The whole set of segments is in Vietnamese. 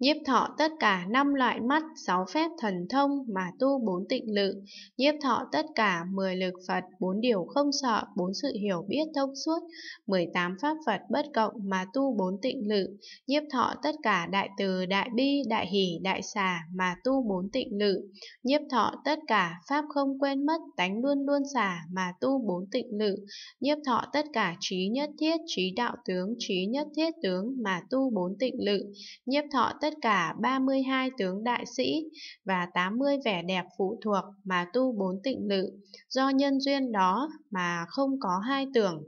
Nhiếp thọ tất cả năm loại mắt, sáu phép thần thông mà tu bốn tịnh lự. Nhiếp thọ tất cả mười lực Phật, bốn điều không sợ, bốn sự hiểu biết thông suốt, mười tám pháp Phật bất cộng mà tu bốn tịnh lự. Nhiếp thọ tất cả đại từ, đại bi, đại hỷ, đại xả mà tu bốn tịnh lự. Nhiếp thọ tất cả pháp không quên mất, tánh luôn luôn xả mà tu bốn tịnh lự. Nhiếp thọ tất cả trí nhất thiết, trí đạo tướng, trí nhất thiết tướng mà tu bốn tịnh lự. Nhiếp thọ tất tất cả 32 tướng đại sĩ và 80 vẻ đẹp phụ thuộc mà tu bốn tịnh lự, do nhân duyên đó mà không có hai tưởng.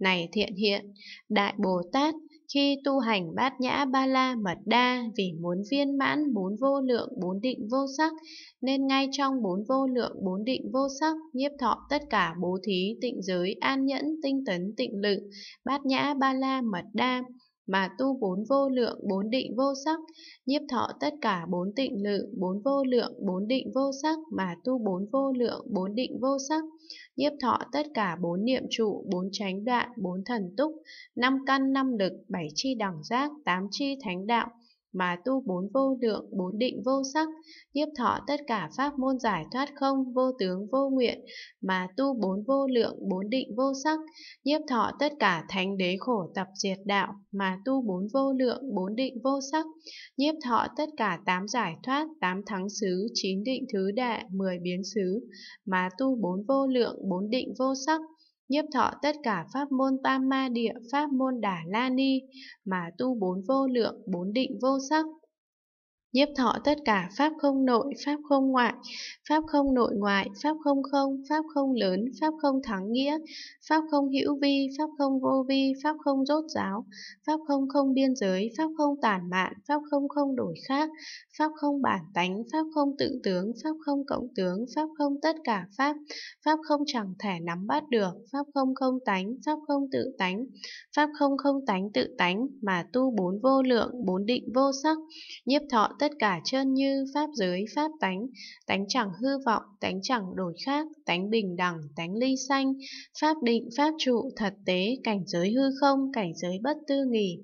Này thiện hiện, Đại Bồ Tát khi tu hành bát nhã ba la mật đa vì muốn viên mãn bốn vô lượng bốn định vô sắc nên ngay trong bốn vô lượng bốn định vô sắc nhiếp thọ tất cả bố thí tịnh giới an nhẫn tinh tấn tịnh lự bát nhã ba la mật đa mà tu bốn vô lượng bốn định vô sắc nhiếp thọ tất cả bốn tịnh lự bốn vô lượng bốn định vô sắc mà tu bốn vô lượng bốn định vô sắc nhiếp thọ tất cả bốn niệm trụ bốn chánh đoạn bốn thần túc năm căn năm lực bảy chi đẳng giác tám chi thánh đạo mà tu bốn vô lượng, bốn định vô sắc, nhiếp thọ tất cả pháp môn giải thoát không, vô tướng vô nguyện, mà tu bốn vô lượng, bốn định vô sắc, nhiếp thọ tất cả thánh đế khổ tập diệt đạo, mà tu bốn vô lượng, bốn định vô sắc, nhiếp thọ tất cả tám giải thoát, tám thắng xứ, chín định thứ đệ, mười biến xứ, mà tu bốn vô lượng, bốn định vô sắc, nhiếp thọ tất cả pháp môn tam ma địa, pháp môn đà la ni, mà tu bốn vô lượng, bốn định vô sắc, nhiếp thọ tất cả pháp không nội, pháp không ngoại, pháp không nội ngoại, pháp không không, pháp không lớn, pháp không thắng nghĩa, pháp không hữu vi, pháp không vô vi, pháp không rốt giáo, pháp không không biên giới, pháp không tản mạn, pháp không không đổi khác, pháp không bản tánh, pháp không tự tướng, pháp không cộng tướng, pháp không tất cả pháp, pháp không chẳng thể nắm bắt được, pháp không không tánh, pháp không tự tánh, pháp không không tánh tự tánh mà tu bốn vô lượng, bốn định vô sắc, nhiếp thọ tất cả chân như pháp giới pháp tánh, tánh chẳng hư vọng, tánh chẳng đổi khác, tánh bình đẳng, tánh ly sanh, pháp định, pháp trụ, thật tế, cảnh giới hư không, cảnh giới bất tư nghỉ,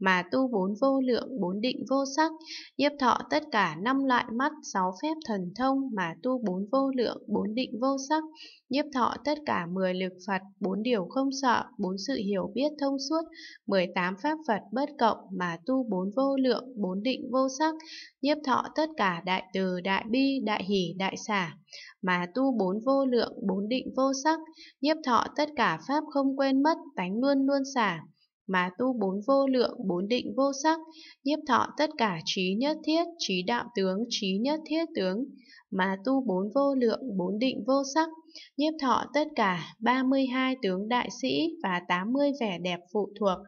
mà tu bốn vô lượng, bốn định vô sắc, nhiếp thọ tất cả năm loại mắt, sáu phép thần thông mà tu bốn vô lượng, bốn định vô sắc, nhiếp thọ tất cả mười lực Phật, bốn điều không sợ, bốn sự hiểu biết thông suốt, mười tám pháp Phật bất cộng mà tu bốn vô lượng, bốn định vô sắc, nhiếp thọ tất cả đại từ, đại bi, đại hỷ, đại xả, mà tu bốn vô lượng, bốn định vô sắc, nhiếp thọ tất cả pháp không quên mất, tánh luôn luôn xả, mà tu bốn vô lượng, bốn định vô sắc, nhiếp thọ tất cả trí nhất thiết, trí đạo tướng, trí nhất thiết tướng, mà tu bốn vô lượng, bốn định vô sắc, nhiếp thọ tất cả 32 tướng đại sĩ và 80 vẻ đẹp phụ thuộc,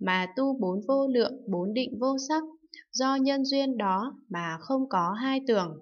mà tu bốn vô lượng, bốn định vô sắc, do nhân duyên đó mà không có hai tưởng